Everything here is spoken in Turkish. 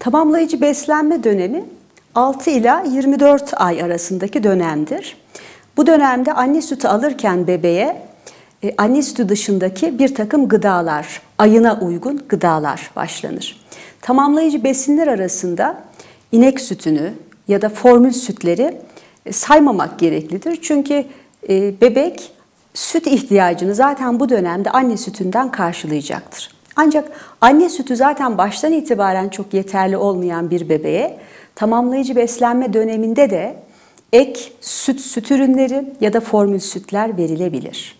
Tamamlayıcı beslenme dönemi 6 ila 24 ay arasındaki dönemdir. Bu dönemde anne sütü alırken bebeğe e, anne sütü dışındaki bir takım gıdalar, ayına uygun gıdalar başlanır. Tamamlayıcı besinler arasında inek sütünü ya da formül sütleri e, saymamak gereklidir. Çünkü e, bebek süt ihtiyacını zaten bu dönemde anne sütünden karşılayacaktır. Ancak anne sütü zaten baştan itibaren çok yeterli olmayan bir bebeğe tamamlayıcı beslenme döneminde de ek süt süt ürünleri ya da formül sütler verilebilir.